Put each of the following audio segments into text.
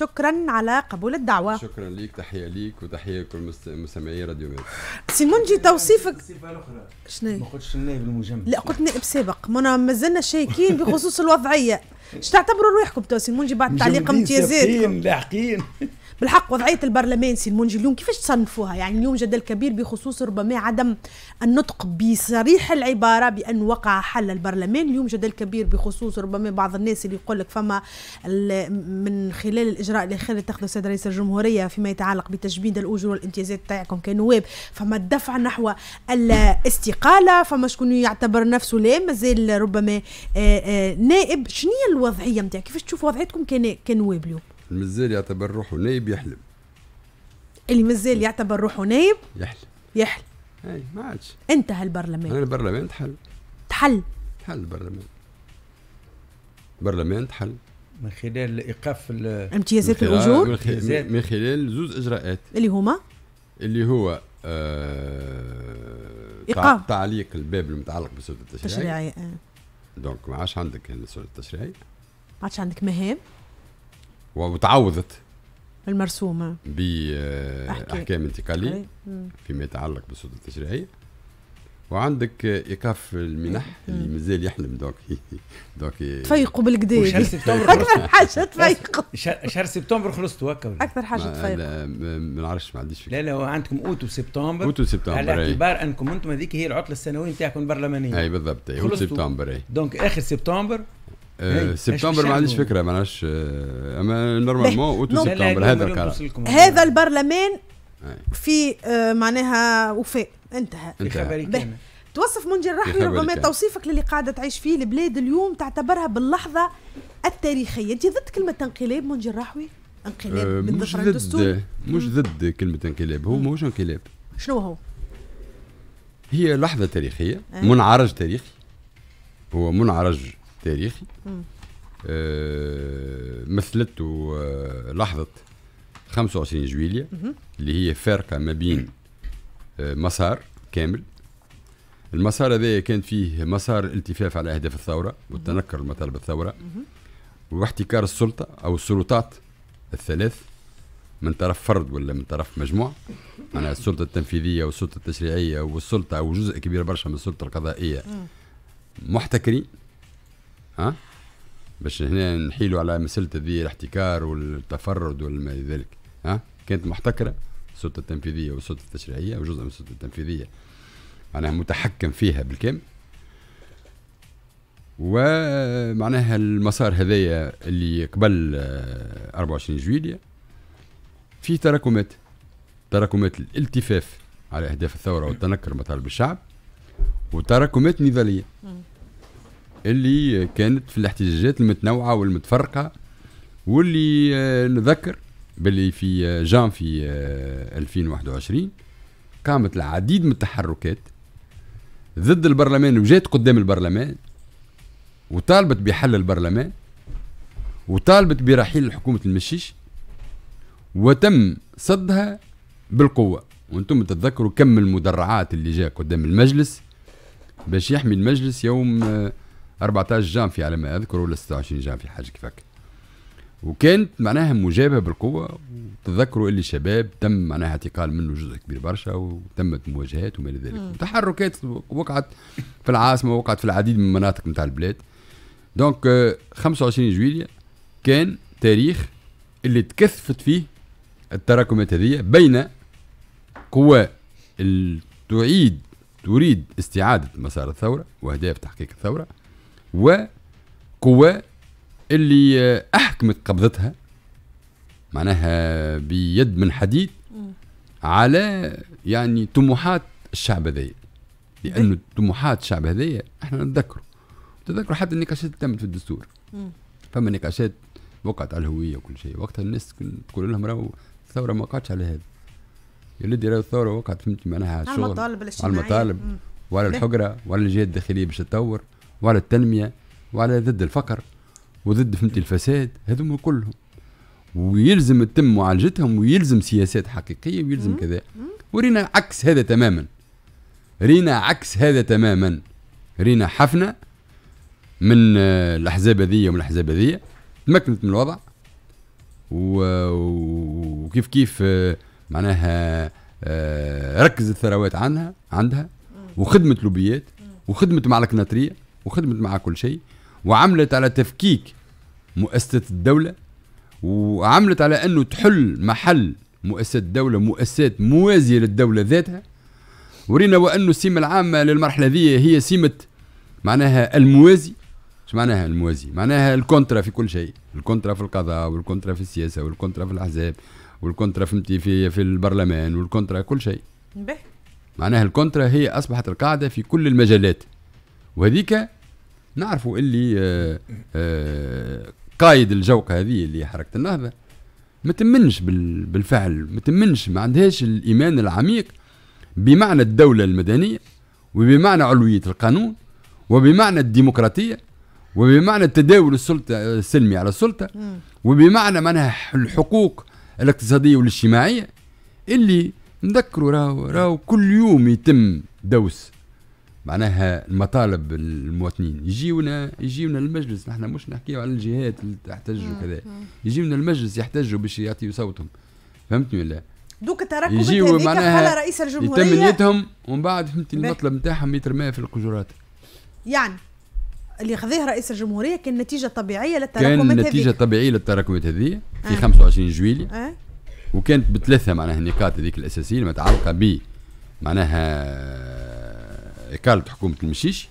شكرا على قبول الدعوه شكرا لك تحيه لك وتحيه لكل مستمعي راديو ميد سيمونجي توصيفك شنو ما قلتش النائب المجمد لا قلت نائب سابق ما مازلنا شاكين بخصوص الوضعيه شتعتبروا تعتبروا روحكم تو سي بعد تعليق امتيازات لاحقين بالحق وضعيه البرلمانسي المنجي اليوم كيفاش تصنفوها يعني اليوم جدل كبير بخصوص ربما عدم النطق بصريح العباره بان وقع حل البرلمان اليوم جدل كبير بخصوص ربما بعض الناس اللي يقول لك فما من خلال الاجراء الاخير اللي تاخذه السيد رئيس الجمهوريه فيما يتعلق بتجميد الاجور والامتيازات تاعكم كنواب فما الدفع نحو الاستقاله فما شكون يعتبر نفسه لا مازال ربما آه، آه، نائب شنو هي الوضعيه نتاعك كيفاش تشوف وضعيتكم كنواب اليوم المزال يعتبر روحه نايب يحلم اللي مازال يعتبر روحه نايب يحلم يحلم اي ما عادش انتهى البرلمان البرلمان تحل تحل تحل البرلمان البرلمان تحل من خلال ايقاف امتيازات الاجور من خلال, زوز اجراءات اللي هما اللي هو آه إيقاف. تعليق الباب المتعلق بالسلطه التشريعيه التشريعي. آه. دونك ما عادش عندك السلطه التشريعيه ما عادش عندك مهام وتعوضت المرسومه باحكام آه، انتقاليه فيما يتعلق بالسلطه التشريعيه وعندك ايقاف المنح اللي مازال يحلم دوك دوك تفيقوا بالكدا شهر سبتمبر اكثر حاجه تفيقوا شهر سبتمبر خلصتوا هكا اكثر حاجه تفيقوا ما نعرفش ما عنديش لا لا عندكم اوتو سبتمبر اوتو سبتمبر على إيه. اعتبار انكم انتم هذيك هي العطله السنويه نتاعكم البرلمانيه اي بالضبط اوتو سبتمبر إيه. دونك اخر سبتمبر إيه، سبتمبر ما عنديش فكره معناش إيه، اما نورمالمون إيه، اوتو نعم. سبتمبر هذا الكلام هذا البرلمان في معناها وفاء انتهى توصف منجي الرحمي ربما توصيفك للي قاعده تعيش فيه البلاد اليوم تعتبرها باللحظه التاريخيه انت ضد كلمه انقلاب منجي الرحمي انقلاب من مش ضد مش ضد كلمه انقلاب هو ماهوش انقلاب شنو هو هي لحظه تاريخيه منعرج تاريخي هو منعرج تاريخي آه، مثلته آه، لحظة 25 جويلية اللي هي فارقة ما بين آه، مسار كامل المسار هذا كان فيه مسار الالتفاف على أهداف الثورة والتنكر لمطالب الثورة واحتكار السلطة أو السلطات الثلاث من طرف فرد ولا من طرف مجموع معناها السلطة التنفيذية والسلطة التشريعية والسلطة أو جزء كبير برشا من السلطة القضائية محتكرين ها باش هنا نحيلوا على مساله ذي الاحتكار والتفرد وما الى ذلك ها كانت محتكره السلطه التنفيذيه والسلطه التشريعيه وجزء من السلطه التنفيذيه معناها متحكم فيها بالكامل ومعناها المسار هذايا اللي قبل 24 جويليا فيه تراكمات تراكمات الالتفاف على أهداف الثورة والتنكر مطالب الشعب وتراكمات نضالية اللي كانت في الاحتجاجات المتنوعه والمتفرقه واللي آه، نذكر باللي في آه، جانفي 2021 آه، قامت العديد من التحركات ضد البرلمان وجات قدام البرلمان وطالبت بحل البرلمان وطالبت برحيل حكومة المشيش وتم صدها بالقوة وانتم تتذكروا كم المدرعات اللي جاء قدام المجلس باش يحمي المجلس يوم 14 في على ما اذكر ولا 26 في حاجه كيفك وكانت معناها مجابهه بالقوه تذكروا اللي شباب تم معناها اعتقال منه جزء كبير برشا وتمت مواجهات وما الى ذلك تحركات وقعت في العاصمه وقعت في العديد من المناطق نتاع البلاد دونك 25 جويلية كان تاريخ اللي تكثفت فيه التراكمات هذه بين قوى تعيد تريد استعادة مسار الثورة وأهداف تحقيق الثورة وقوى اللي أحكمت قبضتها معناها بيد من حديد على يعني طموحات الشعب هذايا لانه طموحات الشعب هذايا احنا نتذكره تذكروا حتى النقاشات تمت في الدستور فما نقاشات وقعت على الهويه وكل شيء وقتها الناس تقول لهم راهو الثوره ما وقعتش على هذا يا ولدي راهو الثوره وقعت فهمت معناها على على المطالب الاجتماعيه على المطالب وعلى الحقره وعلى الجهه الداخليه باش تطور وعلى التنميه وعلى ضد الفقر وضد فهمتي الفساد هذوما كلهم ويلزم تتم معالجتهم ويلزم سياسات حقيقيه ويلزم كذا ورينا عكس هذا تماما رينا عكس هذا تماما رينا حفنه من الاحزاب هذيا ومن الاحزاب هذيا تمكنت من الوضع وكيف كيف معناها آه، ركزت الثروات عنها عندها وخدمت لوبيات وخدمت معلك نطريه وخدمت مع كل شيء وعملت على تفكيك مؤسسة الدولة وعملت على أنه تحل محل مؤسسة الدولة مؤسسات موازية للدولة ذاتها ورينا وأنه السمة العامة للمرحلة ذي هي سمة معناها الموازي اش معناها الموازي معناها الكونترا في كل شيء الكونترا في القضاء والكونترا في السياسة والكونترا في الأحزاب والكونترا في في, في البرلمان والكونترا كل شيء معناها الكونترا هي أصبحت القاعدة في كل المجالات وهذيك نعرفوا اللي آه، آه، قايد الجوقة هذه اللي حركه النهضه ما تمنش بالفعل ما تمنش ما عندهاش الايمان العميق بمعنى الدوله المدنيه وبمعنى علويه القانون وبمعنى الديمقراطيه وبمعنى التداول السلطه السلمي على السلطه وبمعنى معناها الحقوق الاقتصاديه والاجتماعيه اللي نذكروا راهو راهو كل يوم يتم دوس معناها المطالب المواطنين يجيونا يجيونا المجلس نحن مش نحكيو على الجهات اللي تحتج وكذا يجيونا المجلس يحتجوا باش يعطيوا صوتهم فهمتني ولا دوك التراكمات يجيو معناها رئيس الجمهوريه تمنيتهم ومن بعد فهمتي المطلب نتاعهم يترمى في القجرات يعني اللي خذيه رئيس الجمهوريه كان نتيجه طبيعيه للتراكمات هذه كان نتيجه هذيك. طبيعيه للتراكمات هذه في آه. 25 جويلي آه. وكانت بثلاثه معناها النقاط هذيك الاساسيه المتعلقه ب معناها اكالب حكومه المشيش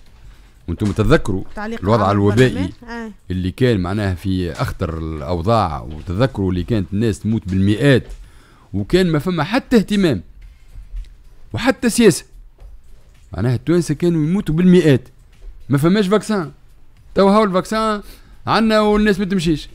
وانتم تتذكروا الوضع الوبائي آه. اللي كان معناها في اخطر الاوضاع وتذكروا اللي كانت الناس تموت بالمئات وكان ما فما حتى اهتمام وحتى سياسه معناها التوانسه كانوا يموتوا بالمئات ما فماش فاكسان تو هاو الفاكسان عندنا والناس ما تمشيش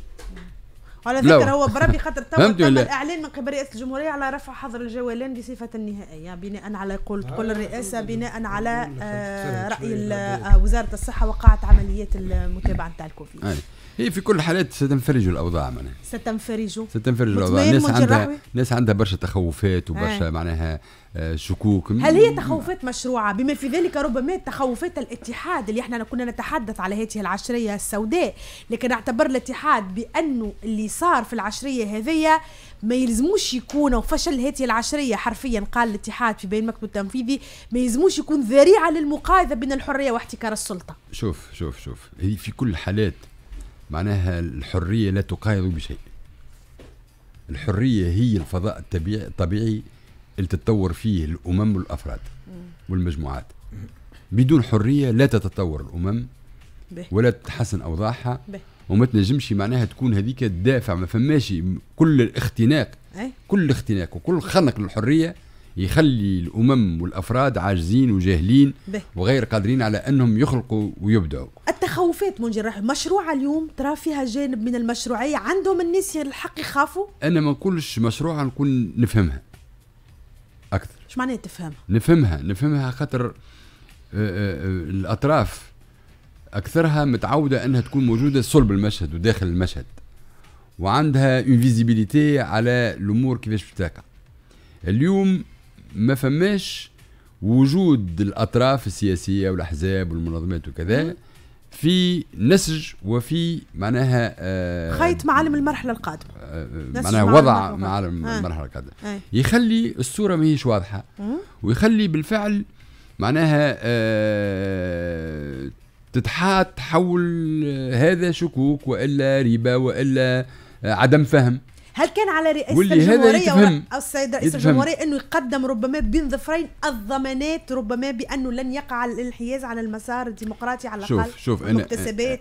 على ذكر هو بربي خاطر تو تم الاعلان من قبل رئاسه الجمهوريه على رفع حظر الجولان بصفه نهائيه بناء على آه. قول تقول الرئاسه بناء آه. على آه. راي وزاره الصحه وقعت عمليات المتابعه نتاع الكوفيد هي في كل الحالات ستنفرج الاوضاع معناها ستنفرج ستنفرج الاوضاع الناس عندها الناس عندها برشا تخوفات وبرشا معناها شكوك هل هي تخوفات مشروعة بما في ذلك ربما تخوفات الاتحاد اللي احنا كنا نتحدث على هذه العشرية السوداء لكن اعتبر الاتحاد بأنه اللي صار في العشرية هذه ما يلزموش يكون وفشل هذه العشرية حرفيا قال الاتحاد في بين مكتب التنفيذي ما يلزموش يكون ذريعة للمقايضة بين الحرية واحتكار السلطة شوف شوف شوف هي في كل الحالات معناها الحرية لا تقايض بشيء الحرية هي الفضاء الطبيعي اللي تتطور فيه الامم والافراد والمجموعات بدون حريه لا تتطور الامم ولا تتحسن اوضاعها وما تنجمش معناها تكون هذيك الدافع ما فماش كل الاختناق إيه. كل اختناق وكل خنق للحريه يخلي الامم والافراد عاجزين وجاهلين وغير قادرين على انهم يخلقوا ويبدعوا التخوفات من جراح مشروع اليوم ترى فيها جانب من المشروعيه عندهم الناس الحق يخافوا انا ما نقولش مشروع نكون نفهمها شو معناها تفهمها؟ نفهمها نفهمها خاطر آه، آه، آه، الاطراف اكثرها متعوده انها تكون موجوده صلب المشهد وداخل المشهد وعندها اون فيزيبيليتي على الامور كيفاش بتقع اليوم ما فماش وجود الاطراف السياسيه والاحزاب والمنظمات وكذا في نسج وفي معناها آه خيط معالم المرحله القادمه آه, آه، معناها وضع معالم آه. المرحله القادمه آه. يخلي الصوره ماهيش واضحه آه. ويخلي بالفعل معناها آه تتحات حول آه، هذا شكوك والا ريبه والا عدم فهم هل كان على رئاسه الجمهوريه او السيد رئيس الجمهوريه انه يقدم ربما بين ظفرين الضمانات ربما بانه لن يقع الانحياز على المسار الديمقراطي على الاقل شوف شوف انا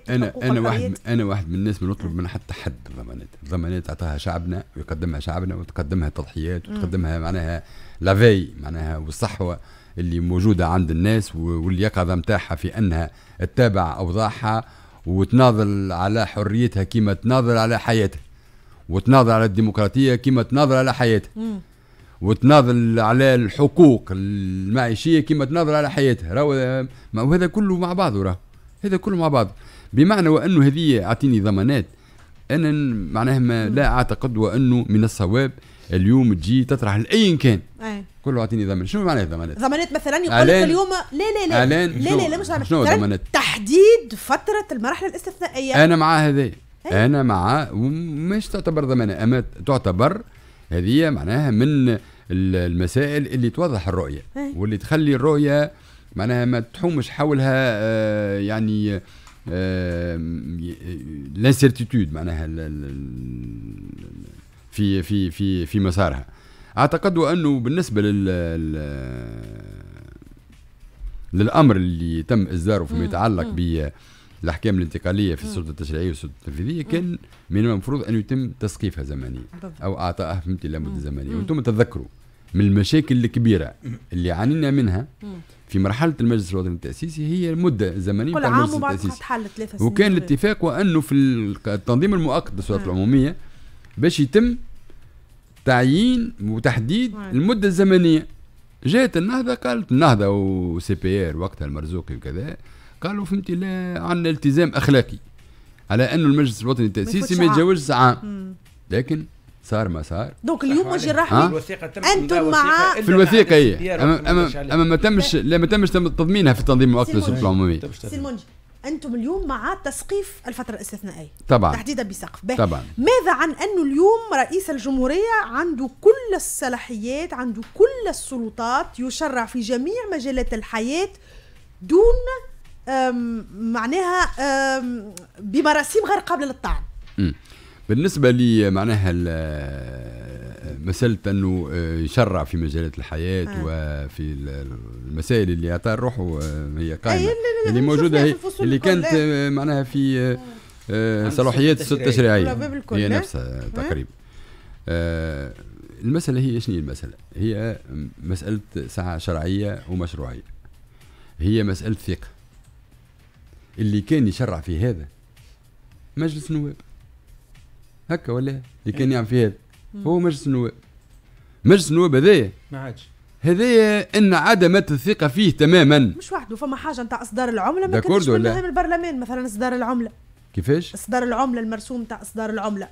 انا انا واحد انا واحد من الناس بنطلب من حتى حد الضمانات الضمانات اعطاها شعبنا ويقدمها شعبنا وتقدمها تضحيات وتقدمها معناها لافي معناها والصحوه اللي موجوده عند الناس واليقظه نتاعها في انها تتابع اوضاعها وتناضل على حريتها كما تناضل على حياتها وتناضل على الديمقراطيه كما تناضل على حياتها وتناضل على الحقوق المعيشيه كما تناضل على حياتها راهو وهذا كله مع بعضه راه هذا كله مع بعض بمعنى وانه هذه اعطيني ضمانات انا معناها ما لا اعتقد وانه من الصواب اليوم تجي تطرح لاي كان أي. كله اعطيني ضمانات شنو معناها ضمانات ضمانات مثلا يقول لك اليوم لا لا لا لا لا, لا, لا مش شنو ضمانات تحديد فتره المرحله الاستثنائيه انا مع هذا أيه؟ انا مع ومش تعتبر ضمانه اما تعتبر هذه معناها من المسائل اللي توضح الرؤيه أيه؟ واللي تخلي الرؤيه معناها ما تحومش حولها آه يعني آه لانسيرتيتود معناها في في في في مسارها اعتقد انه بالنسبه لل للامر اللي تم اصداره فيما يتعلق ب الاحكام الانتقاليه في السلطه التشريعيه والسلطه التنفيذيه كان من المفروض ان يتم تسقيفها زمنيا او اعطائها فهمتي لمده زمنيه وانتم تتذكروا من المشاكل الكبيره اللي عانينا منها في مرحله المجلس الوطني التاسيسي هي المده الزمنيه كل عام وبعد تحل ثلاثة سنين وكان الاتفاق وانه في التنظيم المؤقت للسلطات العموميه باش يتم تعيين وتحديد المده الزمنيه جاءت النهضه قالت النهضه وسي بي ار وقتها المرزوقي وكذا قالوا فهمتي لا عندنا التزام اخلاقي على انه المجلس الوطني التاسيسي ما يتجاوزش عام لكن صار ما صار دونك اليوم وجه الرحمه انتم مع في الوثيقه هي اما اما اما ما تمش لا ما تمش تضمينها في التنظيم المؤقت للسلطه العموميه انتم اليوم مع تسقيف الفتره الاستثنائيه طبعا تحديدا بسقف طبعا ماذا عن انه اليوم رئيس الجمهوريه عنده كل الصلاحيات عنده كل السلطات يشرع في جميع مجالات الحياه دون معناها بمراسيم غير قابله للطعن بالنسبه لي معناها مسألة أنه آه، يشرع في مجالات الحياة آه. وفي المسائل اللي اعطاها الروح هي إيه، قائمة اللي موجودة هي اللي كانت آه، معناها في آه، صلاحيات الست التشريعية هي نفسها تقريبا المسألة هي شنو المسألة؟ هي مسألة ساعة شرعية ومشروعية هي مسألة ثقة اللي كان يشرع في هذا مجلس النواب هكا ولا اللي كان يعمل في هذا هو مجلس النواب مجلس النواب هذايا ما عادش هذايا ان عدمت الثقه فيه تماما مش وحده فما حاجه نتاع اصدار العمله ما كانش من من البرلمان مثلا اصدار العمله كيفاش اصدار العمله المرسوم نتاع اصدار العمله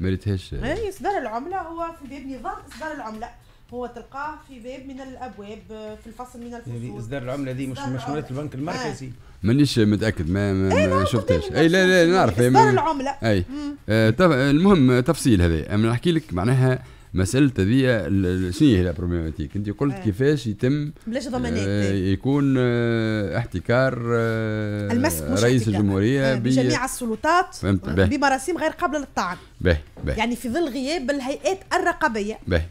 ما ريتهاش اي اصدار العمله هو في باب نظام اصدار العمله هو تلقاه في باب من الابواب في الفصل من الفصول اصدار العمله دي مش مش مالت البنك المركزي آه. مانيش متاكد ما ما, إيه، ما شفتهاش اي لا لا نعرف اصدار العمله اي آه المهم تفصيل هذا انا نحكي لك معناها مسألة هذه شنو هي البروبليماتيك؟ أنت قلت آه. كيفاش يتم بلاش آه، ضمانات آه يكون آه احتكار آه المسك مش رئيس احتكار. الجمهورية آه بجميع السلطات بمراسيم غير قابلة للطعن به يعني في ظل غياب الهيئات الرقابية به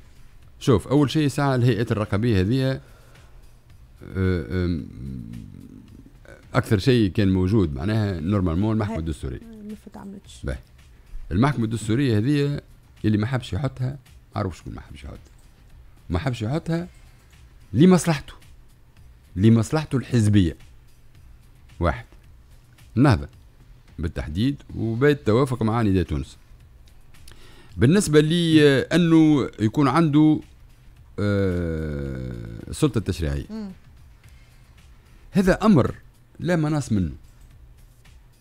شوف اول شيء ساعه الهيئه الرقابيه هذه آه، اكثر شيء كان موجود معناها نورمالمون المحكمه الدستوريه ما آه، عملتش المحكمه الدستوريه هذه اللي ما حبش يحطها عارف شكون ما حبش يحطها ما حبش يحطها لمصلحته لمصلحته الحزبيه واحد النهضه بالتحديد وبالتوافق مع نداء تونس بالنسبة لي آه، أنه يكون عنده السلطه آه، التشريعيه هذا امر لا مناص منه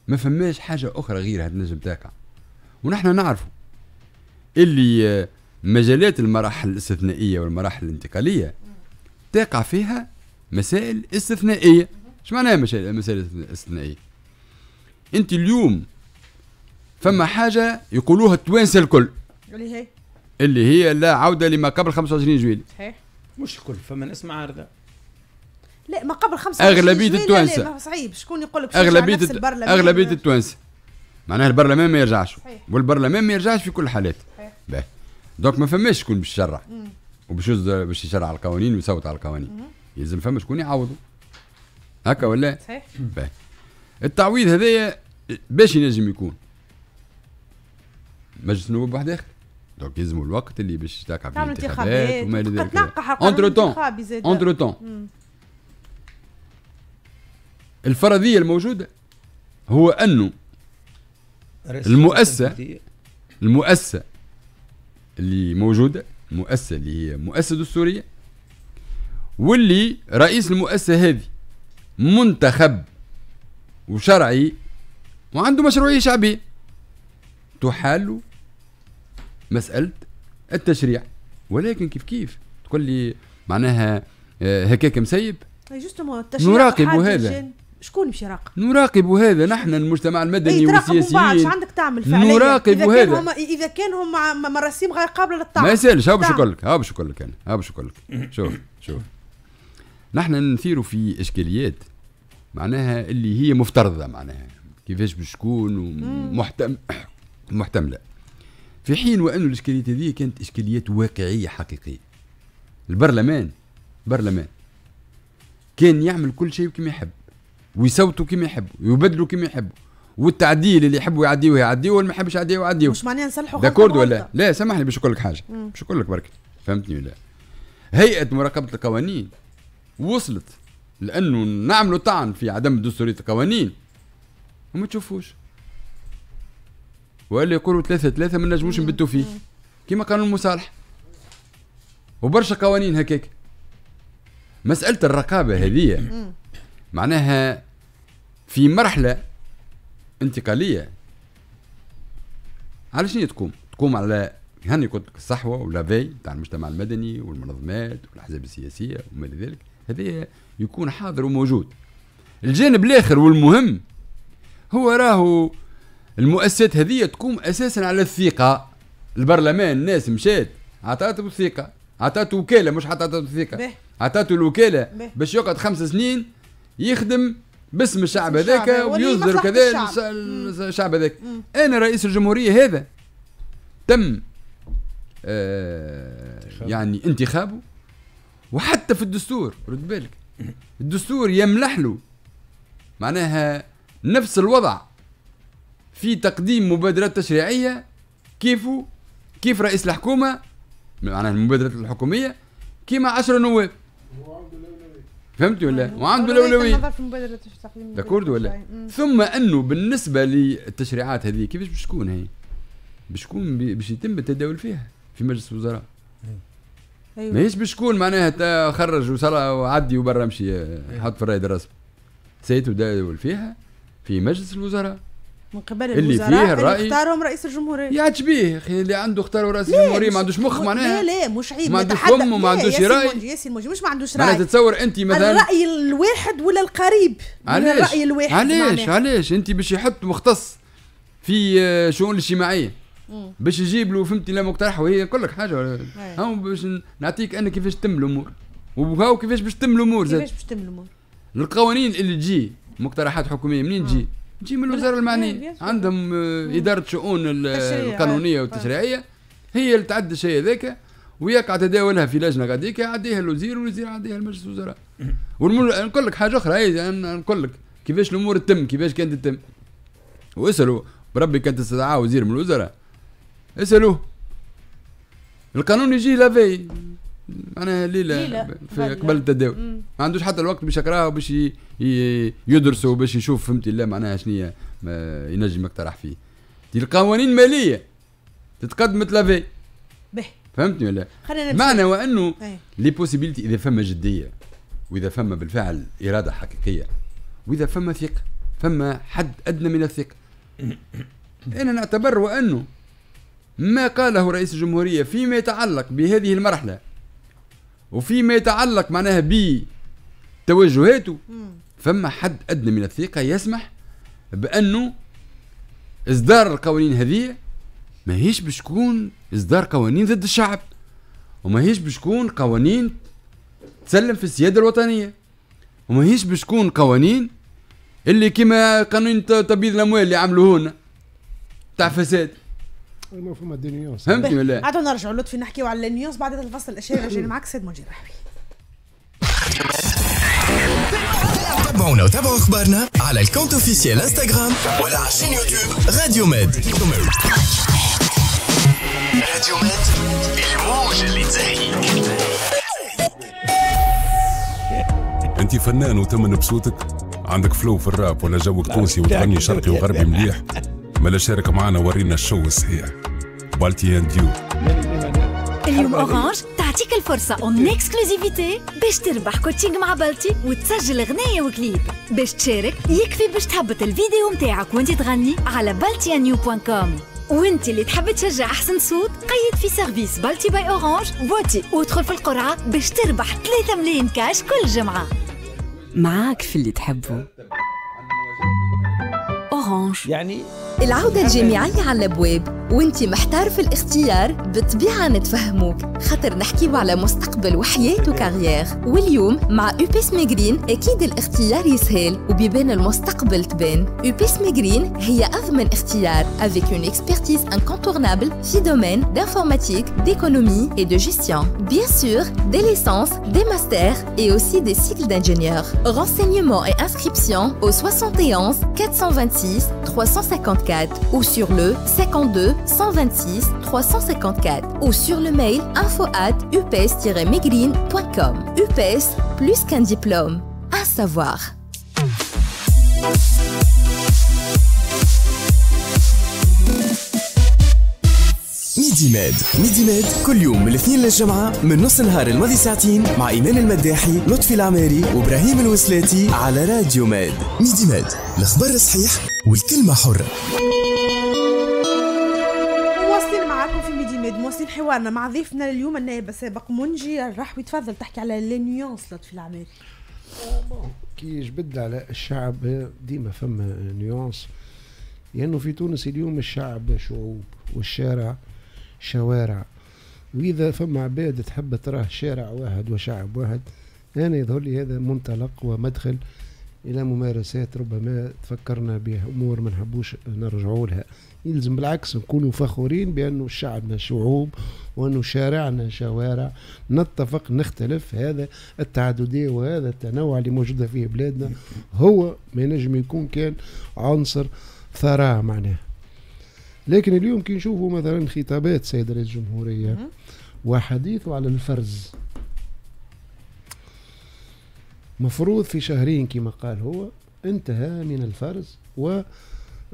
ما فماش حاجه اخرى غير هذا النجم تاعك ونحن نعرفوا اللي مجالات المراحل الاستثنائيه والمراحل الانتقاليه تقع فيها مسائل استثنائيه اش معناها مسائل مسائل استثنائيه انت اليوم فما حاجه يقولوها التوانسه الكل اللي هي اللي هي لا عوده لما قبل 25 جويلية صحيح مش الكل فما ناس معارضه لا ما قبل 25 اغلبيه التوانسه صعيب شكون يقول لك اغلبيه اغلبيه التوانسه معناها البرلمان ما يرجعش صحيح. والبرلمان ما يرجعش في كل الحالات باهي دونك ما فماش شكون باش يشرع وباش باش يشرع القوانين ويصوت على القوانين يلزم فما شكون يعوضوا هكا ولا صحيح التعويض هذايا باش ينجم يكون مجلس النواب واحد اخر دونك يلزموا الوقت اللي باش تاكع في الانتخابات وما الى ذلك اونتر تون اونتر تون الفرضيه الموجوده هو انه المؤسسه المؤسسه اللي موجوده المؤسسه اللي هي مؤسسه دستوريه واللي رئيس المؤسسه هذه منتخب وشرعي وعنده مشروعيه شعبيه تحال مساله التشريع ولكن كيف كيف تقول لي معناها آه، هكاك مسيب التشريع نراقب هذا شكون باش يراقب؟ نراقب هذا نحن المجتمع المدني والسياسيين عندك تعمل فعليا نراقب هذا هم اذا كان هم مراسيم غير قابله للطعن ما يسالش ها باش نقول لك ها باش نقول لك انا ها باش نقول لك شوف شوف نحن نثيروا في اشكاليات معناها اللي هي مفترضه معناها كيفاش باش تكون ومحتم... محتمله في حين وأن الإشكاليات هذه كانت إشكاليات واقعية حقيقية البرلمان برلمان كان يعمل كل شيء كما يحب ويصوتوا كما يحبوا ويبدلوا كما يحبوا والتعديل اللي يحبوا يعديوه يعديوه واللي ما يحبش يعديوه يعديوه مش معناها نصلحوا داكورد ولا لا سامحني باش نقول لك حاجه باش نقول لك برك فهمتني ولا هيئه مراقبه القوانين وصلت لانه نعملوا طعن في عدم دستوريه القوانين وما تشوفوش ولا يقولوا ثلاثة ثلاثة ما نجموش نبدو فيه كيما قانون المصالح وبرشا قوانين هكاك مسألة الرقابة هذه معناها في مرحلة انتقالية على شنو تقوم؟ تقوم على هاني قلت لك الصحوة في تاع المجتمع المدني والمنظمات والأحزاب السياسية وما إلى ذلك هذا يكون حاضر وموجود الجانب الآخر والمهم هو راهو المؤسسات هذه تقوم اساسا على الثقه البرلمان الناس مشات عطاته الثقه عطاته وكاله مش عطاته الثقه عطاته الوكاله باش يقعد خمس سنين يخدم باسم الشعب هذاك ويصدر كذا الشعب هذاك انا رئيس الجمهوريه هذا تم آه يعني انتخابه وحتى في الدستور رد بالك الدستور يملح له معناها نفس الوضع في تقديم مبادرات تشريعيه كيفو كيف رئيس الحكومه معناها المبادرات الحكوميه كيما 10 نواب فهمت ولا أيوة. وعنده الاولويه نظر في مبادره التقديم داكورد ولا ثم انه بالنسبه للتشريعات هذه كيفاش باش تكون هي باش تكون باش يتم التداول فيها في مجلس الوزراء أيوة. ماهيش باش تكون معناها خرج وصلى وعدي وبرا مشي أيوة. حط في الرايد الرسمي سيتداول فيها في مجلس الوزراء من قبل اللي فيه الرأي اللي اختارهم رئيس الجمهورية يعجبيه اخي اللي عنده اختاروا رئيس الجمهورية ما عندوش مخ معناها لا لا مش عيب ما عندوش فم وما عندوش رأي ياسين موجي مش ما عندوش رأي معناها تتصور أنت مثلا الرأي الواحد ولا القريب علاش الرأي الواحد علاش علاش أنت باش يحط مختص في الشؤون آه، الاجتماعية باش يجيب له فهمتي لا مقترح وهي نقول لك حاجة هاو باش نعطيك أنا كيفاش تتم الأمور وهاو كيفاش باش تتم الأمور كيفاش باش تتم الأمور القوانين اللي تجي مقترحات حكومية منين تجي؟ تجي من الوزاره المعنيه عندهم آه، اداره شؤون آه، القانونيه طيب. والتشريعيه هي اللي تعد الشيء هذاك وياك تداولها في لجنه غاديك يعديها الوزير والوزير يعديها لمجلس الوزراء والمل... نقول لك حاجه اخرى هي نقول لك كيفاش الامور تتم كيفاش كانت تتم واسالوا بربي كانت استدعاء وزير من الوزراء اسالوه القانون يجي لافي انا ليلى, في قبل التداول ما عندوش حتى الوقت باش يقراها وباش يدرس وباش يشوف فهمتي لا معناها شنو ينجم يقترح فيه دي القوانين ماليه تتقدم تلافي فهمتني ولا معنى وانه إيه. لي بوسيبيليتي اذا فما جديه واذا فما بالفعل اراده حقيقيه واذا فما ثقه فما حد ادنى من الثقه انا نعتبر وانه ما قاله رئيس الجمهوريه فيما يتعلق بهذه المرحله وفيما يتعلق معناها توجهاته فما حد ادنى من الثقه يسمح بانه اصدار القوانين هذه ماهيش باش تكون اصدار قوانين ضد الشعب وماهيش باش تكون قوانين تسلم في السياده الوطنيه وماهيش باش تكون قوانين اللي كيما قانون تبييض الاموال اللي عملوه هنا تاع فساد فما دي نيوز فهمتني ولا لا؟ عادوا نرجعوا لطفي نحكيوا على النيوز بعد هذا الفصل الاشياء رجعنا معك سيد مجيد رحبي تابعونا وتابعوا اخبارنا على الكونت اوفيسيال انستغرام ولا على شين يوتيوب راديو ميد راديو ميد الموجه اللي تزهيك انت فنان وتمن بصوتك عندك فلو في الراب ولا جوك تونسي وتغني شرقي وغربي مليح ملا شارك معنا ورينا الشو الصحيح بالتي اند يو اليوم اورانج تعطيك الفرصه اون اكسكلوزيفيتي باش تربح كوتشينغ مع بالتي وتسجل غنايه وكليب باش تشارك يكفي باش تهبط الفيديو نتاعك وانت تغني على بالتيانيو بوان كوم وانت اللي تحب تشجع احسن صوت قيد في سيرفيس بالتي باي اورانج فوتي وادخل في القرعه باش تربح 3 ملايين كاش كل جمعه معاك في اللي تحبه اورانج يعني العودة الجامعية على الأبواب وانت محتار في الاختيار بطبيعة نتفهموك خاطر نحكيو على مستقبل وحياة وكاريير واليوم مع اوبيس ميغرين اكيد الاختيار يسهل وبيبان المستقبل تبان اوبيس ميغرين هي اضمن اختيار افيك اون اكسبيرتيز انكونتورنابل في دومين دانفورماتيك ديكونومي اي دو جيستيون بيان سور دي ليسانس دي ماستر اي اوسي دي سيكل دانجينيور رانسينيمون اي انسكريبسيون او 71 426 354 ou sur le 52 126 354 ou sur le mail info at ups plus qu'un diplôme à savoir Medimed, Medimed, tous les jours, de l'été à l'été, depuis le demi-midi de l'année dernière, avec Imane El-Maddahi, Lotfi el et Brahim El-Wesleti, sur Radio Med. Medimed, les histoires correctes et les mots libres. مواصلين حوارنا مع ضيفنا اليوم النائب السابق منجي الرحوي تفضل تحكي على لي نيونس في العمل كي جبد على الشعب ديما فما نيونس لانه في تونس اليوم الشعب شعوب والشارع شوارع واذا فما عباد تحب تراه شارع واحد وشعب واحد انا يظهر لي هذا منطلق ومدخل الى ممارسات ربما تفكرنا بامور ما نحبوش نرجعوا لها يلزم بالعكس نكونوا فخورين بأنه شعبنا شعوب وأنه شارعنا شوارع نتفق نختلف هذا التعددية وهذا التنوع اللي موجودة فيه بلادنا هو ما ينجم يكون كان عنصر ثراء معناه لكن اليوم كي نشوفوا مثلا خطابات سيد رئيس الجمهورية وحديثه على الفرز مفروض في شهرين كما قال هو انتهى من الفرز و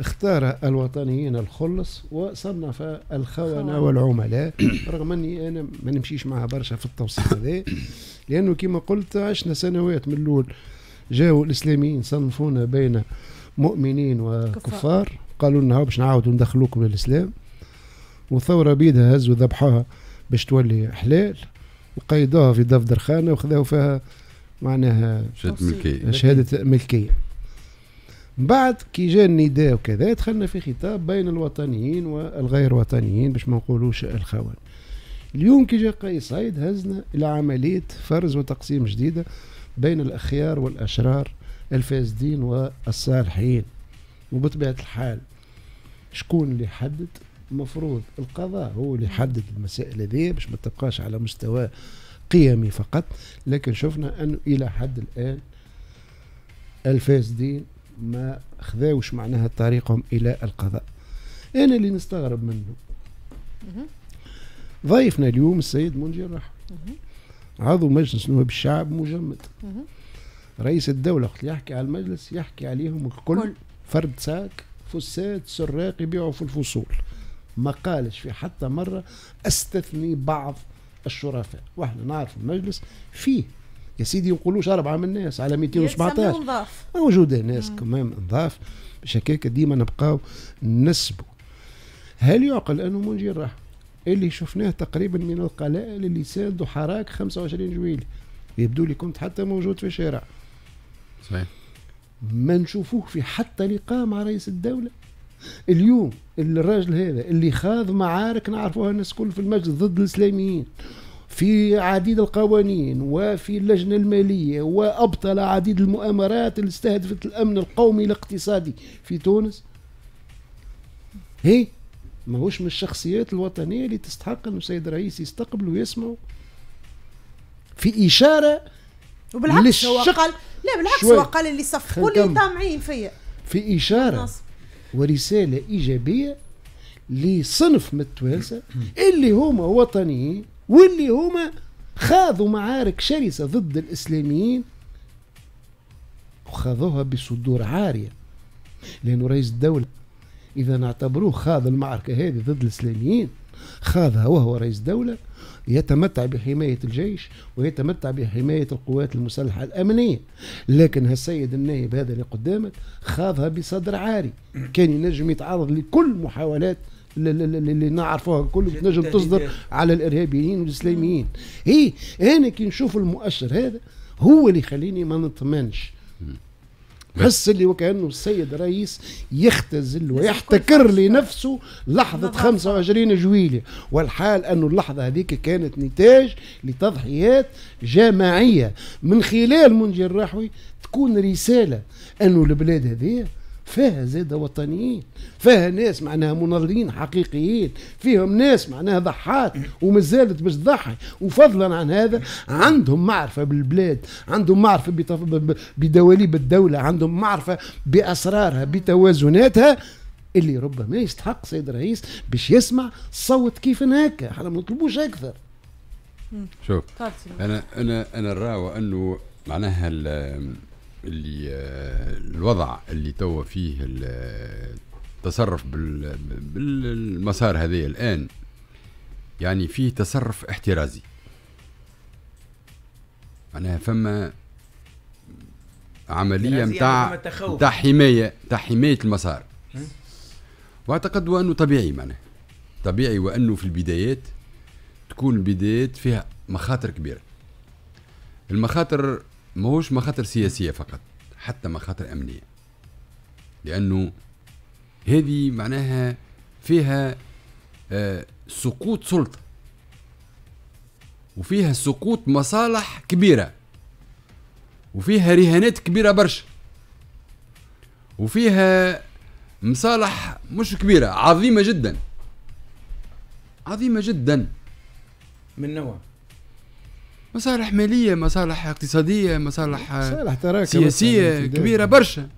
اختار الوطنيين الخلص وصنف الخونة والعملاء رغم اني انا ما نمشيش معها برشا في التوصيف هذا لانه كما قلت عشنا سنوات من الاول جاوا الاسلاميين صنفونا بين مؤمنين وكفار قالوا لنا باش نعاودوا ندخلوكم للاسلام وثوره بيدها هزوا ذبحوها باش تولي حلال وقيدوها في دفتر خانه وخذوا فيها معناها شهاده ملكيه شهاده ملكيه من بعد كي جا النداء وكذا دخلنا في خطاب بين الوطنيين والغير وطنيين باش ما نقولوش الخوان اليوم كي جا قيس سعيد هزنا الى عمليه فرز وتقسيم جديده بين الاخيار والاشرار الفاسدين والصالحين وبطبيعه الحال شكون اللي حدد المفروض القضاء هو اللي يحدد المسائل هذه باش ما تبقاش على مستوى قيمي فقط لكن شفنا انه الى حد الان الفاسدين ما خذاوش معناها طريقهم الى القضاء انا اللي نستغرب منه ضيفنا اليوم السيد منجي الرحمي عضو مجلس نواب الشعب مجمد رئيس الدولة وقت يحكي على المجلس يحكي عليهم الكل فرد ساك فساد سراق يبيعوا في الفصول ما قالش في حتى مرة استثني بعض الشرفاء واحنا نعرف المجلس فيه يا سيدي نقولوش أربعة من الناس على 217 موجودة ناس كمان نظاف باش هكاك ديما نبقاو نسبوا هل يعقل أنه منجي راح اللي شفناه تقريبا من القلائل اللي سادوا حراك 25 جويلي يبدو لي كنت حتى موجود في الشارع صحيح ما نشوفوه في حتى لقاء مع رئيس الدولة اليوم الراجل هذا اللي خاض معارك نعرفوها الناس كل في المجلس ضد الإسلاميين في عديد القوانين وفي اللجنة المالية وأبطل عديد المؤامرات اللي استهدفت الأمن القومي الاقتصادي في تونس هي ماهوش من الشخصيات الوطنية اللي تستحق أن السيد الرئيس يستقبل ويسمعه في إشارة وبالعكس هو قال لا بالعكس هو قال اللي صفقوا لي طامعين فيا في إشارة ورسالة إيجابية لصنف من التوالسة اللي هما وطنيين واللي هما خاضوا معارك شرسة ضد الإسلاميين وخاضوها بصدور عارية لأنه رئيس الدولة إذا نعتبروه خاض المعركة هذه ضد الإسلاميين خاضها وهو رئيس دولة يتمتع بحماية الجيش ويتمتع بحماية القوات المسلحة الأمنية لكن هالسيد النائب هذا اللي قدامك خاضها بصدر عاري كان ينجم يتعرض لكل محاولات اللي نعرفوها كل تنجم تصدر على الارهابيين والاسلاميين هي انا كي نشوف المؤشر هذا هو اللي يخليني ما نطمنش حس اللي وكانه السيد رئيس يختزل ويحتكر لنفسه لحظه 25 جويليه والحال انه اللحظه هذيك كانت نتاج لتضحيات جماعيه من خلال منجي الرحوي تكون رساله انه البلاد هذه فيها زادة وطنيين فيها ناس معناها مناضلين حقيقيين فيهم ناس معناها ضحات ومازالت باش تضحي وفضلا عن هذا عندهم معرفة بالبلاد عندهم معرفة بدواليب الدولة عندهم معرفة بأسرارها بتوازناتها اللي ربما يستحق سيد الرئيس باش يسمع صوت كيف هكا احنا ما نطلبوش اكثر شوف انا انا انا نراو انه معناها اللي آه، الوضع اللي توا فيه التصرف آه، بالمسار هذايا الان يعني فيه تصرف احترازي معناها فما عمليه نتاع يعني نتاع حمايه نتاع حمايه المسار واعتقد وانه طبيعي معناها طبيعي وانه في البدايات تكون البدايات فيها مخاطر كبيره المخاطر ماهوش مخاطر سياسيه فقط حتى مخاطر امنيه لانه هذه معناها فيها آه، سقوط سلطه وفيها سقوط مصالح كبيره وفيها رهانات كبيره برشا وفيها مصالح مش كبيره عظيمه جدا عظيمه جدا من نوع مصالح ماليه مصالح اقتصاديه مصالح مصالح يعني سياسيه كبيره برشا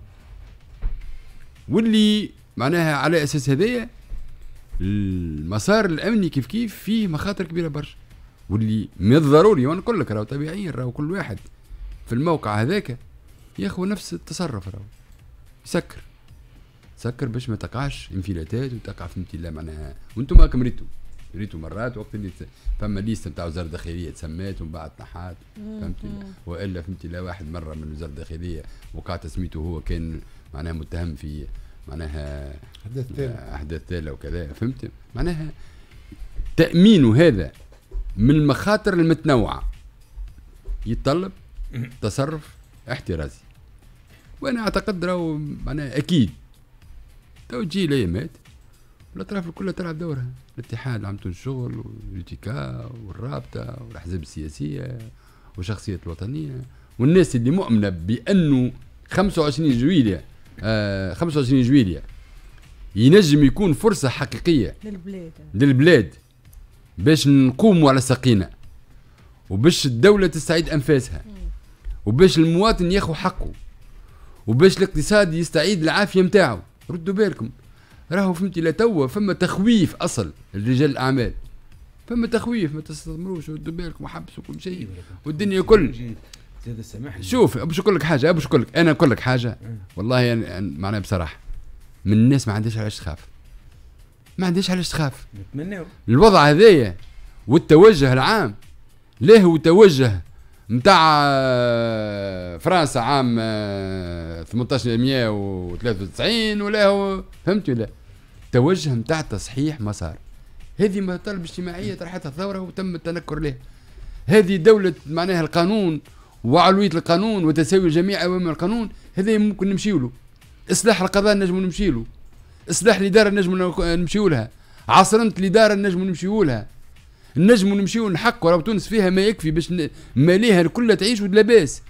واللي معناها على اساس هذايا المسار الامني كيف كيف فيه مخاطر كبيره برشا واللي من الضروري وانا نقول لك راهو طبيعيا راهو كل واحد في الموقع هذاك ياخذ نفس التصرف راهو يسكر سكر باش ما تقعش انفلاتات وتقع في امتلاء معناها وانتم ما كملتوا ريتو مرات وقت اللي فما ليست نتاع وزاره الداخليه تسمات ومن بعد نحات فهمتي والا فهمتي لا واحد مره من وزاره الداخليه وقعت تسميته هو كان معناها متهم في معناها احداث تالة احداث تالة وكذا فهمت معناها تامين هذا من المخاطر المتنوعه يتطلب تصرف احترازي وانا اعتقد راهو معناها اكيد تو تجي الايامات الاطراف الكل تلعب دورها الاتحاد عملت الشغل والجيكا والرابطه والاحزاب السياسيه وشخصية الوطنيه والناس اللي مؤمنه بانه 25 جويلية آه 25 جويلية ينجم يكون فرصة حقيقية للبلاد للبلاد باش نقوموا على ساقينا وباش الدولة تستعيد أنفاسها وباش المواطن ياخو حقه وباش الاقتصاد يستعيد العافية متاعه ردوا بالكم راهو فهمتي لا توا فما تخويف اصل لرجال الاعمال فما تخويف ما تستثمروش ودوا بالكم وحبسوا وكل شيء أيوة، والدنيا كل سامحني شوف باش نقول لك حاجه باش نقول لك انا نقول لك حاجه أه. والله يعني معناها بصراحه من الناس ما عندهاش علاش تخاف ما عندهاش علاش تخاف نتمناو الوضع هذايا والتوجه العام ليه هو توجه نتاع آه، فرنسا عام 1893 آه، ولا هو فهمت ولا توجه نتاع تصحيح مسار هذه مطالب اجتماعيه طرحتها الثوره وتم التنكر لها هذه دوله معناها القانون وعلويه القانون وتساوي جميع اوامر القانون هذا ممكن نمشي له اصلاح القضاء نجم نمشي له اصلاح الاداره نجم نمشي لها عصرنت الاداره نجم نمشي لها نجموا نمشيو نحقوا راه تونس فيها ما يكفي باش ماليها الكل تعيش ولاباس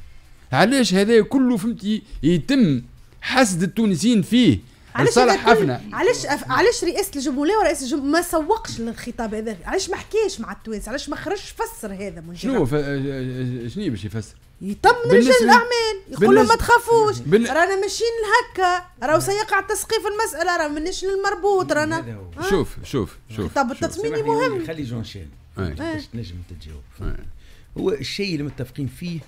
علاش هذا كله فهمتي يتم حسد التونسيين فيه علاش حفنا علاش علاش رئاسه الجمهوريه ورئيس الجمهوريه ما سوقش للخطاب هذا علاش ما حكاش مع التوانسه علاش ما خرجش فسر هذا من شنو آه، آه، آه، شنو باش يفسر يطمن رجال الاعمال يقول لهم ما تخافوش رانا ماشيين لهكا راهو سيقع التسقيف المساله راه مانيش للمربوط رانا آه. شوف شوف شوف طب التطمين مهم خلي جون شيل باش تنجم تجاوب هو الشيء اللي متفقين فيه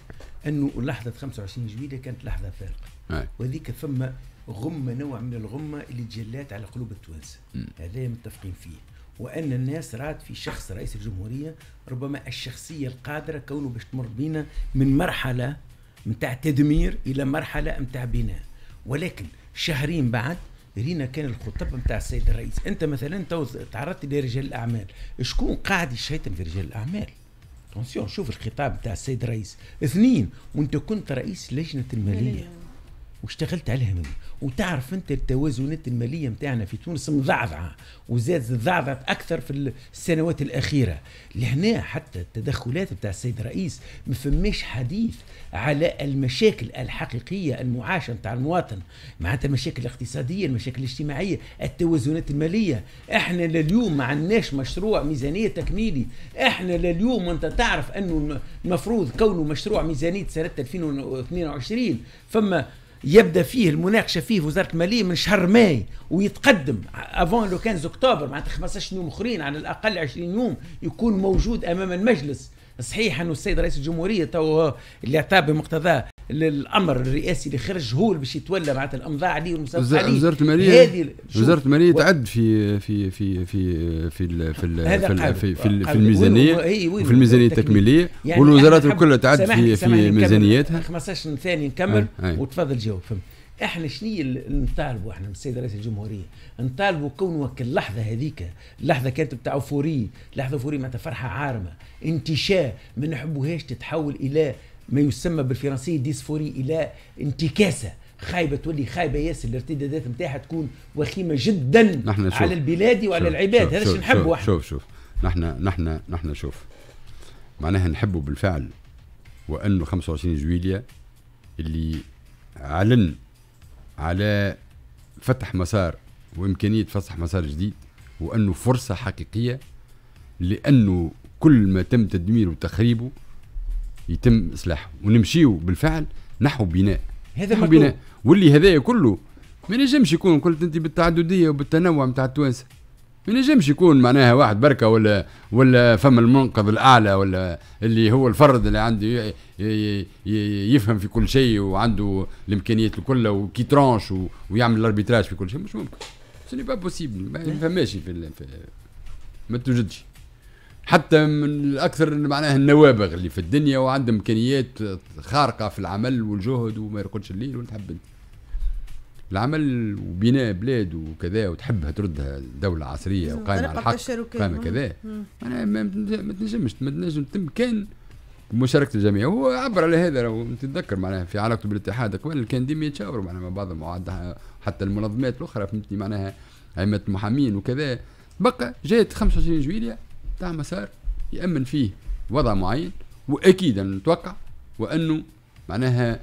انه لحظه 25 جويلة كانت لحظه فارقه وهذيك ثم غمه نوع من الغمه اللي تجلات على قلوب التوانسه هذا متفقين فيه وان الناس رات في شخص رئيس الجمهوريه ربما الشخصيه القادره كونه باش تمر بينا من مرحله نتاع تدمير الى مرحله نتاع بناء ولكن شهرين بعد رينا كان الخطاب نتاع السيد الرئيس انت مثلا تعرضت لرجال الاعمال شكون قاعد يشيطن في رجال الاعمال شوف الخطاب نتاع السيد الرئيس اثنين وانت كنت رئيس لجنه الماليه واشتغلت عليها من وتعرف انت التوازنات الماليه نتاعنا في تونس مضعضعه وزاد ضعضعت اكثر في السنوات الاخيره لهنا حتى التدخلات نتاع السيد الرئيس ما فماش حديث على المشاكل الحقيقيه المعاشه نتاع المواطن معناتها المشاكل الاقتصاديه المشاكل الاجتماعيه التوازنات الماليه احنا لليوم ما عندناش مشروع ميزانيه تكميلي احنا لليوم وانت تعرف انه المفروض كونه مشروع ميزانيه سنه 2022 فما يبدا فيه المناقشه فيه في وزاره الماليه من شهر ماي ويتقدم افون لو 15 اكتوبر معناتها 15 يوم اخرين على الاقل 20 يوم يكون موجود امام المجلس صحيح انه السيد رئيس الجمهوريه تو اللي اعتاب بمقتضاه الامر الرئاسي اللي خرج هو اللي باش يتولى معناتها الامضاء عليه والمساومه عليه وزاره الماليه هذه وزاره الماليه تعد في في في في في في في, في, في, في, في الميزانيه وفي الميزانيه التكميليه يعني والوزارات الكل تعد في في ميزانياتها 15 ثانيه نكمل وتفضل جاوب فهمت احنا شنو نطالبوا احنا من السيد رئيس الجمهوريه نطالبوا كونه اللحظه هذيك اللحظه كانت بتاع فوري لحظه فوري معناتها فرحه عارمه انتشاء ما نحبوهاش تتحول الى ما يسمى بالفرنسية ديسفوري إلى انتكاسة خايبه تولي خايبه ياسر الارتدادات نتاعها تكون وخيمه جدا نحن شوف. على البلاد وعلى شوف. العباد هذا اللي نحبه شوف شوف شوف نحن نحن نحن شوف معناها نحبه بالفعل وانه 25 جويليا اللي علن على فتح مسار وامكانيه فتح مسار جديد وانه فرصه حقيقيه لانه كل ما تم تدميره وتخريبه يتم اصلاحه ونمشيو بالفعل نحو بناء هذا نحو بناء واللي هذايا كله ما ينجمش يكون قلت انت بالتعدديه وبالتنوع نتاع التوانسه ما ينجمش يكون معناها واحد بركه ولا ولا فما المنقذ الاعلى ولا اللي هو الفرد اللي عنده يفهم في كل شيء وعنده الامكانيات الكل وكي ترانش ويعمل الاربيتراج في كل شيء مش ممكن سوني با بوسيبل ما فماش في ما توجدش حتى من اكثر معناها النوابغ اللي في الدنيا وعندهم امكانيات خارقه في العمل والجهد وما يرقدش الليل وتحب العمل وبناء بلاد وكذا وتحبها تردها دولة عصرية وقائمة على الحق قائمة كذا أنا ما تنجمش ما تنجم كان مشاركة الجميع هو عبر على هذا لو تتذكر معناها في علاقته بالاتحاد قبل كان ديما يتشاوروا معناها مع بعضهم حتى المنظمات الأخرى فهمتني معناها أئمة المحامين وكذا بقى جات 25 جويلية بتاع مسار يأمن فيه وضع معين واكيد نتوقع وانه معناها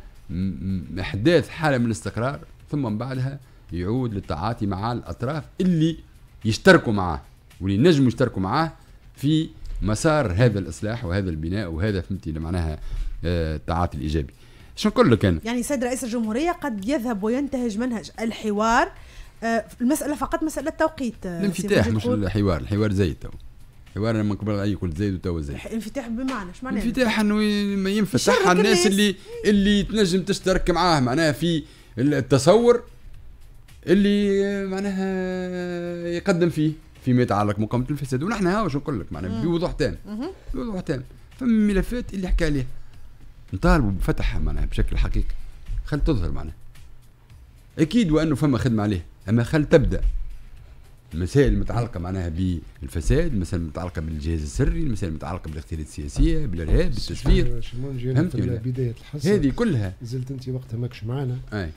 احداث حاله من الاستقرار ثم من بعدها يعود للتعاطي مع الاطراف اللي يشتركوا معاه واللي نجموا يشتركوا معاه في مسار هذا الاصلاح وهذا البناء وهذا فهمتي معناها آه، التعاطي الايجابي شو نقول لك انا يعني سيد رئيس الجمهوريه قد يذهب وينتهج منهج الحوار آه، المساله فقط مساله توقيت آه، الانفتاح مش الحوار الحوار زي تو حوار من قبل اي قلت زايد وتوا زايد انفتاح بمعنى اش معناه انفتاح انه ما ينفتح على الناس اللي اللي تنجم تشترك معاه معناها في التصور اللي معناها يقدم فيه فيما يتعلق مقاومه الفساد ونحن ها واش نقول لك معناها بوضوح تام بوضوح تام فما ملفات اللي حكى عليها نطالبوا بفتحها معناها بشكل حقيقي خل تظهر معناها اكيد وانه فما خدمه عليه اما خل تبدا المسائل المتعلقه معناها بالفساد المسائل المتعلقه بالجهاز السري المسائل المتعلقه بالاغتيالات السياسيه بالارهاب بالتسفير فهمت بدايه الحصه هذه كلها زلت انت وقتها ماكش معنا اي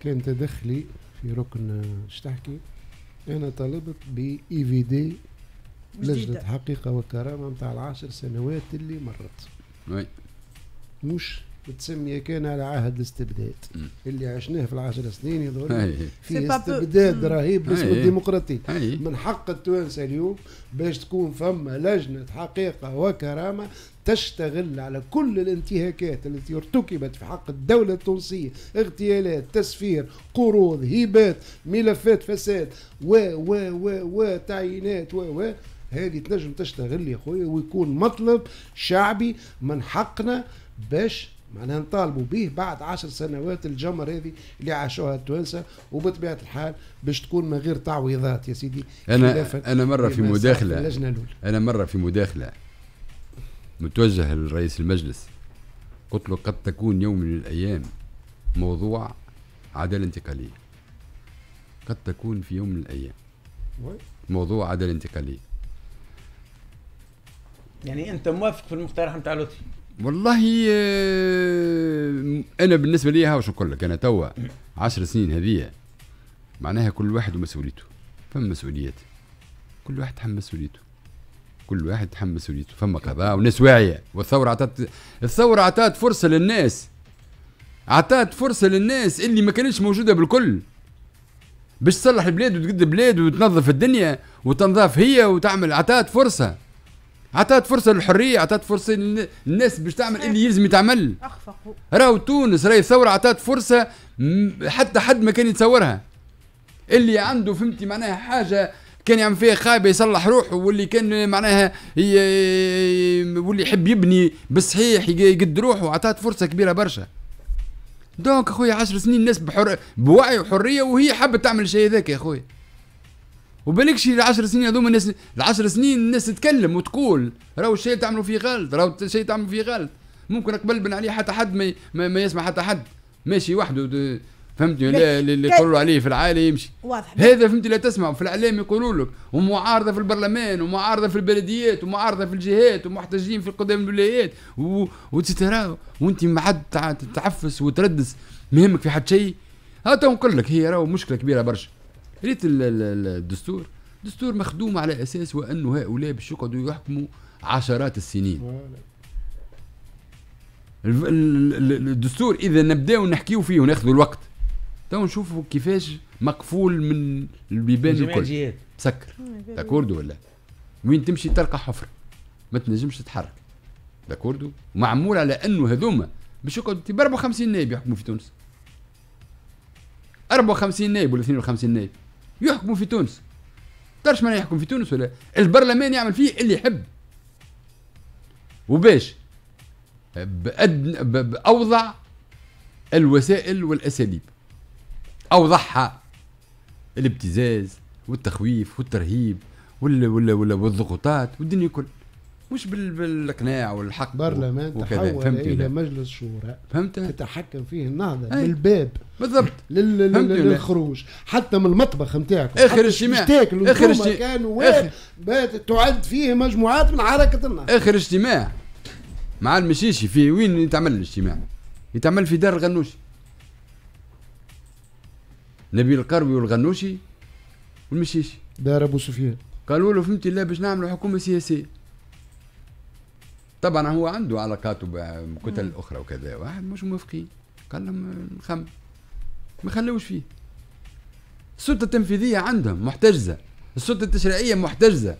كان تدخلي في ركن اش تحكي انا طلبت اي في دي لجنه حقيقه وكرامه نتاع العشر سنوات اللي مرت وي مش تسمي كان على عهد الاستبداد اللي عشناه في العشر سنين يظهر في استبداد رهيب باسم الديمقراطية من حق التوانسة اليوم باش تكون فما لجنة حقيقة وكرامة تشتغل على كل الانتهاكات التي ارتكبت في حق الدولة التونسية اغتيالات تسفير قروض هبات ملفات فساد و و و و تعيينات و و هذه تنجم تشتغل يا خويا ويكون مطلب شعبي من حقنا باش معناها نطالبوا به بعد عشر سنوات الجمر هذه اللي عاشوها التوانسه وبطبيعه الحال باش تكون من غير تعويضات يا سيدي انا انا مره في مداخله انا مره في مداخله متوجه لرئيس المجلس قلت له قد تكون يوم من الايام موضوع عداله انتقاليه قد تكون في يوم من الايام موضوع عداله انتقاليه يعني انت موافق في المقترح نتاع لطفي والله آه، انا بالنسبه لي واش نقول لك انا توا 10 سنين هذيا معناها كل واحد ومسؤوليته فما مسؤوليات كل واحد تحمل مسؤوليته كل واحد تحمل مسؤوليته فما قضاء وناس واعيه والثوره عطات الثوره عطات فرصه للناس عطات فرصه للناس اللي ما كانتش موجوده بالكل باش تصلح البلاد وتقد البلاد وتنظف الدنيا وتنظف هي وتعمل عطات فرصه عطات فرصه للحريه عطات فرصه للناس باش تعمل اللي يلزم تعمل اخفقوا راهو تونس راهي الثوره عطات فرصه حتى حد ما كان يتصورها اللي عنده فهمتي معناها حاجه كان يعمل فيها خايبه يصلح روحه واللي كان معناها واللي يحب يبني بالصحيح يقد روحه عطات فرصه كبيره برشا دونك اخويا 10 سنين الناس بحر بوعي وحريه وهي حابه تعمل الشيء هذاك يا اخويا شي العشر سنين هذوما الناس العشر سنين الناس تتكلم وتقول راهو الشيء تعملوا فيه غلط راهو الشيء تعملوا فيه غلط ممكن قبل بن عليه حتى حد ما, ما, ما يسمع حتى حد ماشي وحده فهمتني لا اللي يقولوا عليه في العائله يمشي واضح هذا فهمتي لا تسمع في الاعلام يقولوا لك ومعارضه في البرلمان ومعارضه في البلديات ومعارضه في الجهات ومحتجين في قدام الولايات و... وانت ما حد تعفس وتردس مهمك في حد شيء هاتا نقول لك هي راهو مشكله كبيره برشا ريت الدستور دستور مخدوم على اساس وانه هؤلاء باش يقعدوا يحكموا عشرات السنين الدستور اذا نبداو نحكيو فيه وناخذوا الوقت تو نشوفوا كيفاش مقفول من البيبان الكل مسكر آه، داكوردو ولا وين تمشي تلقى حفر ما تنجمش تتحرك داكوردو معمول على انه هذوما باش يقعدوا 54 نائب يحكموا في تونس 54 نائب ولا 52 نائب يحكموا في تونس تعرفش معناها يحكم في تونس ولا البرلمان يعمل فيه اللي يحب وباش بأدن بأوضع الوسائل والأساليب أوضحها الابتزاز والتخويف والترهيب ولا ولا ولا والضغوطات والدنيا كلها مش بالاقناع والحق برلمان تحول الى مجلس شورى فهمت تتحكم فيه النهضه من الباب بالضبط للخروج حتى من المطبخ نتاعك اخر اجتماع اخر اجتماع كان آخر... تعد فيه مجموعات من حركه النهضه اخر اجتماع مع المشيشي في وين يتعمل الاجتماع يتعمل في دار الغنوشي نبيل القروي والغنوشي والمشيشي دار ابو سفيان قالوا له فهمتي لا باش نعملوا حكومه سياسيه طبعا هو عنده علاقاته بكتل اخرى وكذا واحد مش موافقين قال لهم نخم ما خلوش فيه السلطه التنفيذيه عندهم محتجزه السلطه التشريعيه محتجزه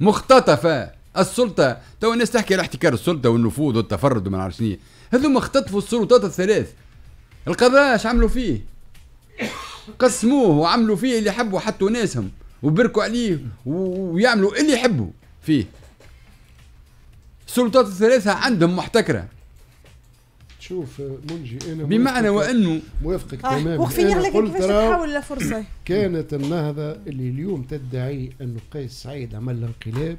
مختطفه السلطه تو الناس تحكي على احتكار السلطه والنفوذ والتفرد وما نعرف شنو هذوما اختطفوا السلطات الثلاث القضاء اش عملوا فيه قسموه وعملوا فيه اللي حبوا حطوا ناسهم وبركوا عليه ويعملوا اللي يحبوا فيه السلطات الثلاثه عندهم محتكره شوف آه، منجي انا بمعنى وانه موافقك آه تماما وقف على كيفاش تحاول لفرصه كانت النهضه اللي اليوم تدعي انه قيس سعيد عمل انقلاب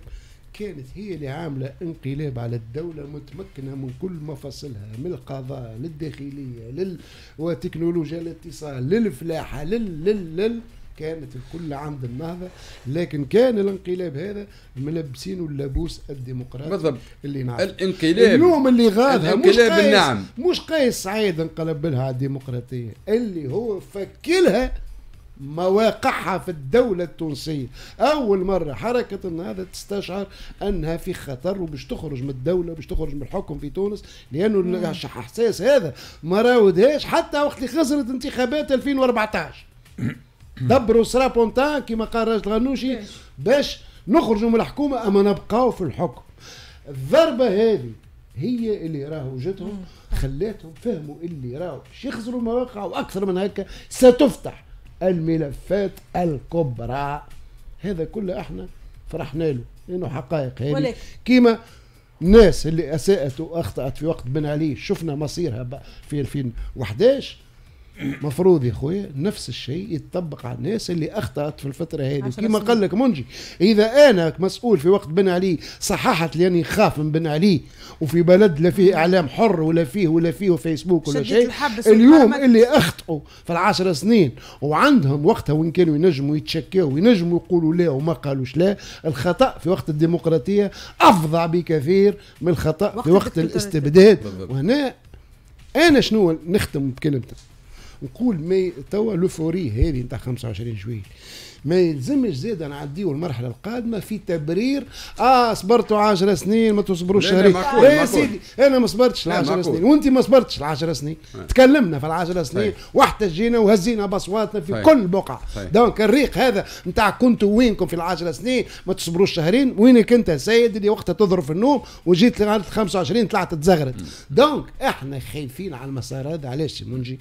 كانت هي اللي عامله انقلاب على الدوله متمكنه من كل مفاصلها من القضاء للداخليه لل وتكنولوجيا الاتصال للفلاحه لل لل, لل كانت الكل عند النهضه لكن كان الانقلاب هذا ملبسينه اللبوس الديمقراطي بالضبط اللي نعرف الانقلاب اليوم اللي غاضها مش النعم. مش قيس سعيد انقلب لها على الديمقراطيه اللي هو فكلها مواقعها في الدولة التونسية أول مرة حركة النهضة تستشعر أنها في خطر وباش تخرج من الدولة باش تخرج من الحكم في تونس لأنه الإحساس هذا ما راودهاش حتى وقت اللي خسرت انتخابات 2014 دبروا سرا بونتان كما قال راجل غنوشي باش نخرجوا من الحكومه اما نبقاو في الحكم الضربه هذه هي اللي راهو جتهم خلاتهم فهموا اللي راهو باش يخسروا المواقع واكثر من هكا ستفتح الملفات الكبرى هذا كله احنا فرحنا له لانه حقائق هذه كيما الناس اللي اساءت واخطات في وقت بن علي شفنا مصيرها في 2011 مفروض يا خويا نفس الشيء يتطبق على الناس اللي اخطات في الفتره هذه كما قال لك منجي اذا انا مسؤول في وقت بن علي صححت لاني خاف من بن علي وفي بلد لا فيه اعلام حر ولا فيه ولا فيه فيسبوك ولا شيء اليوم اللي اخطئوا في العشر سنين وعندهم وقتها وان كانوا ينجموا يتشكوا وينجموا يقولوا لا وما قالوش لا الخطا في وقت الديمقراطيه افظع بكثير من الخطا في وقت الاستبداد وهنا انا شنو نختم بكلمتك نقول مي توا لوفوري هذه نتاع 25 جويل ما يلزمش زيد نعديو المرحله القادمه في تبرير اه صبرتوا 10 سنين ما تصبروش شهرين لا يا سيدي انا ما صبرتش 10 سنين وانت ما صبرتش 10 سنين اه. تكلمنا في 10 طيب. سنين واحتجينا وهزينا باصواتنا في صحيح. طيب. كل بقعه طيب. دونك الريق هذا نتاع كنتوا وينكم في 10 سنين ما تصبروش شهرين وينك انت سيد اللي وقتها تضرب في النوم وجيت لغايه 25 طلعت تزغرت دونك احنا خايفين على المسار هذا علاش منجي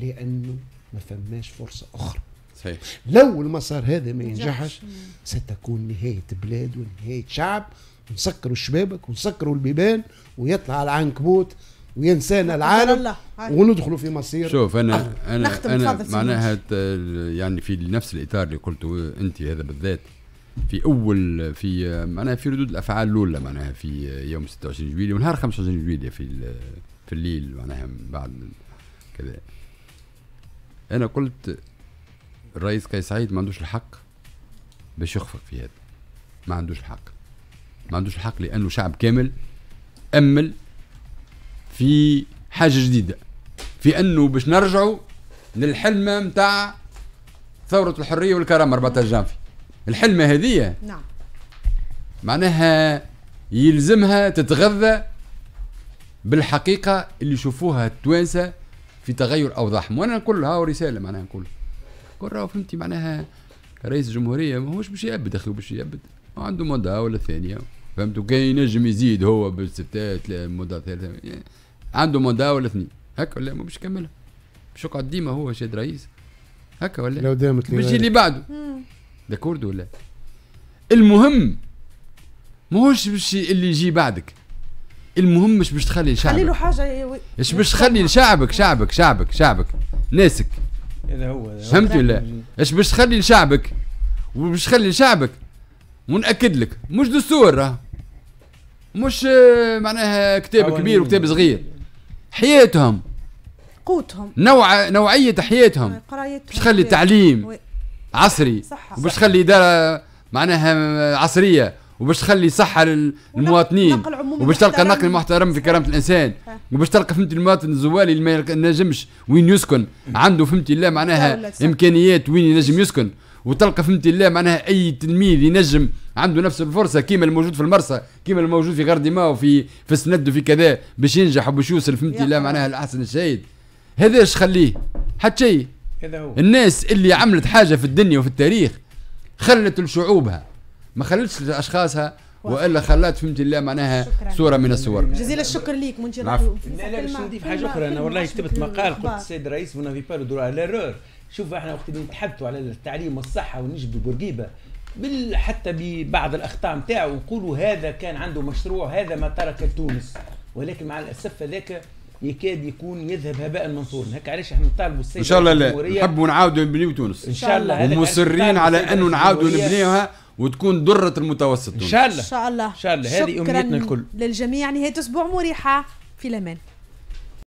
لانه ما فماش فرصه اخرى صحيح. طيب. لو المسار هذا ما ينجحش ستكون نهاية بلاد ونهاية شعب نسكروا الشبابك ونسكروا البيبان ويطلع العنكبوت وينسانا العالم وندخلوا في مصير شوف انا أخر. انا انا معناها يعني في نفس الاطار اللي قلته انت هذا بالذات في اول في معناها في ردود الافعال الاولى معناها في يوم 26 جويلية ونهار 25 جويلية في في الليل معناها بعد كذا انا قلت الرئيس كاي سعيد ما عندوش الحق باش يخفق في هذا ما عندوش الحق ما عندوش الحق لانه شعب كامل امل في حاجه جديده في انه باش نرجعوا للحلمه نتاع ثوره الحريه والكرامه 14 جانفي الحلمه هذه نعم معناها يلزمها تتغذى بالحقيقه اللي يشوفوها التوانسه في تغير اوضاعهم وانا نقول ها رساله معناها نقول كون راهو فهمتي معناها رئيس الجمهوريه ماهوش باش يأبد اخي باش يأبد عنده مدة ولا ثانية فهمتوا كان ينجم يزيد هو بالستات مدة ثالثة عنده مدة ولا اثنين هكا ولا ما باش يكملها باش يقعد ديما هو شاد رئيس هكا ولا لو دامت باش اللي بعده داكورد ولا المهم ماهوش باش اللي يجي بعدك المهم مش باش تخلي شعبك خلي له حاجه ايش باش تخلي شعبك شعبك شعبك شعبك ناسك هذا هو فهمت ولا اش باش تخلي لشعبك وباش تخلي لشعبك ونأكد لك مش دستور راه مش آه، معناها كتاب كبير وكتاب صغير حياتهم قوتهم نوع نوعيه حياتهم آه، باش تخلي تعليم عصري وباش تخلي اداره معناها عصريه وباش تخلي صحه للمواطنين وباش تلقى نقل محترم في كرامه الانسان وباش تلقى فهمتي المواطن الزوالي اللي ما ينجمش وين يسكن عنده فهمتي الله معناها امكانيات وين ينجم يسكن وتلقى فهمتي الله معناها اي تلميذ ينجم عنده نفس الفرصه كيما الموجود في المرسى كيما الموجود في غرديما وفي في السند وفي كذا باش ينجح وباش يوصل فهمتي الله معناها الاحسن الشهيد هذا اش خليه حتى شيء الناس اللي عملت حاجه في الدنيا وفي التاريخ خلت لشعوبها ما خلتش لاشخاصها والا خلات فهمت الله معناها صوره من الصور جزيل الشكر ليك منجي لا لا باش نضيف حاجه اخرى انا والله كتبت مقال قلت السيد الرئيس فون افي با لو دروا رور شوف احنا وقت اللي نتحدثوا على التعليم والصحه ونجبدوا بورقيبه بال حتى ببعض الاخطاء نتاعو ونقولوا هذا كان عنده مشروع هذا ما ترك تونس ولكن مع الاسف هذاك يكاد يكون يذهب هباء منصور هكا علاش احنا نطالبوا السيد ان شاء الله لا نحبوا نعاودوا نبنيو تونس ان شاء الله ومصرين على انه نعاودوا نبنيوها وتكون دره المتوسط ان شاء الله ان شاء الله هذه امنيتنا الكل للجميع نهايه اسبوع مريحه في الامان